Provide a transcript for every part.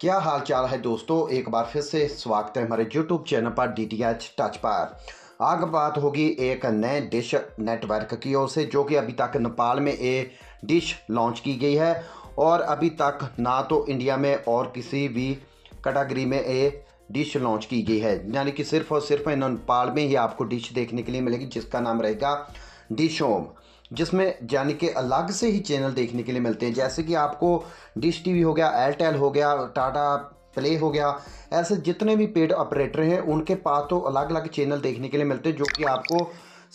क्या हाल चाल है दोस्तों एक बार फिर से स्वागत है हमारे यूट्यूब चैनल पर डी टी एच टच पर आग बात होगी एक नए डिश नेटवर्क की ओर से जो कि अभी तक नेपाल में ये डिश लॉन्च की गई है और अभी तक ना तो इंडिया में और किसी भी कैटेगरी में ये डिश लॉन्च की गई है यानी कि सिर्फ और सिर्फ नेपाल में ही आपको डिश देखने के लिए मिलेगी जिसका नाम रहेगा डिशोम जिसमें यानी कि अलग से ही चैनल देखने के लिए मिलते हैं जैसे कि आपको डिश टीवी हो गया एयरटेल हो गया टाटा प्ले हो गया ऐसे जितने भी पेड ऑपरेटर हैं उनके पास तो अलग अलग चैनल देखने के लिए मिलते हैं जो कि आपको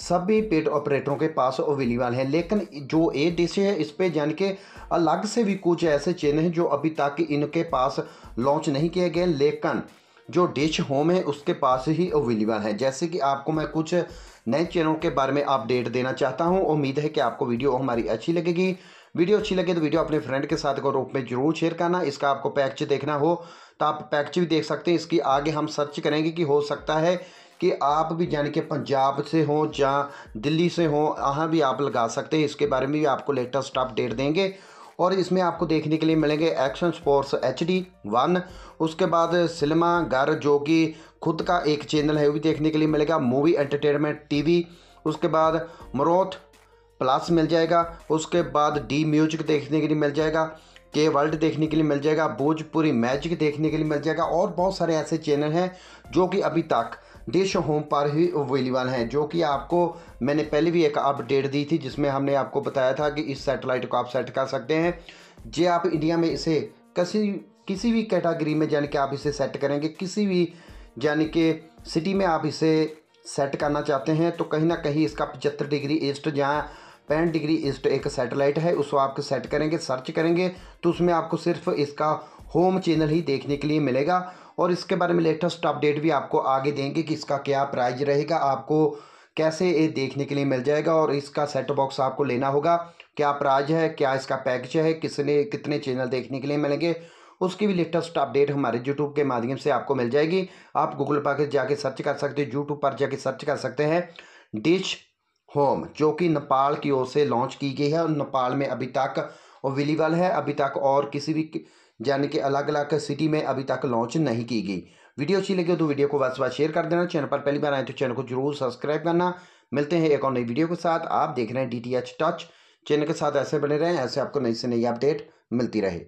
सभी पेड ऑपरेटरों के पास अवेलेबल हैं लेकिन जो ए डिश है इस पर यानी कि अलग से भी कुछ ऐसे चैनल हैं जो अभी तक इनके पास लॉन्च नहीं किए गए लेकिन जो डिश होम है उसके पास ही अवेलेबल है जैसे कि आपको मैं कुछ नए चैनलों के बारे में अपडेट देना चाहता हूं उम्मीद है कि आपको वीडियो हमारी अच्छी लगेगी वीडियो अच्छी लगे तो वीडियो अपने फ्रेंड के साथ ग्रुप में जरूर शेयर करना इसका आपको पैकेज देखना हो तो आप पैक्च भी देख सकते हैं इसकी आगे हम सर्च करेंगे कि हो सकता है कि आप भी यानी कि पंजाब से हो या दिल्ली से हो वहाँ भी आप लगा सकते हैं इसके बारे में भी आपको लेटेस्ट अपडेट देंगे और इसमें आपको देखने के लिए मिलेंगे एक्शन स्पोर्ट्स एच डी वन उसके बाद सिनेमा घर जो कि खुद का एक चैनल है वो भी देखने के लिए मिलेगा मूवी एंटरटेनमेंट टीवी उसके बाद मरोथ प्लस मिल जाएगा उसके बाद डी म्यूजिक देखने के लिए मिल जाएगा के वर्ल्ड देखने के लिए मिल जाएगा भोजपुरी मैजिक देखने के लिए मिल जाएगा और बहुत सारे ऐसे चैनल हैं जो कि अभी तक डिश होम पर ही अवेलेबल हैं जो कि आपको मैंने पहले भी एक अपडेट दी थी जिसमें हमने आपको बताया था कि इस सैटेलाइट को आप सेट कर सकते हैं जे आप इंडिया में इसे किसी किसी भी कैटेगरी में यानी कि आप इसे सेट करेंगे किसी भी यानी कि सिटी में आप इसे सेट करना चाहते हैं तो कहीं ना कहीं इसका पचहत्तर डिग्री ईस्ट जहाँ पैंठ डिग्री ईस्ट एक सैटेलाइट है उसको आप सेट करेंगे सर्च करेंगे तो उसमें आपको सिर्फ इसका होम चैनल ही देखने के लिए मिलेगा और इसके बारे में लेटेस्ट अपडेट भी आपको आगे देंगे कि इसका क्या प्राइस रहेगा आपको कैसे ये देखने के लिए मिल जाएगा और इसका सेट बॉक्स आपको लेना होगा क्या प्राइज है क्या इसका पैकेज है किसने कितने चैनल देखने के लिए मिलेंगे उसकी भी लेटेस्ट अपडेट हमारे यूट्यूब के माध्यम से आपको मिल जाएगी आप गूगल पर जाके सर्च कर सकते हैं यूट्यूब पर जाके सर्च कर सकते हैं डिश होम जो कि नेपाल की ओर से लॉन्च की गई है और नेपाल में अभी तक अवेलेबल है अभी तक और किसी भी यानी कि अलग अलग सिटी में अभी तक लॉन्च नहीं की गई वीडियो अच्छी लगी हो तो वीडियो को बस बस शेयर कर देना चैनल पर पहली बार आए तो चैनल को जरूर सब्सक्राइब करना मिलते हैं एक और नई वीडियो के साथ आप देख रहे हैं डी टच चैनल के साथ ऐसे बने रहें ऐसे आपको नई से नई अपडेट मिलती रहे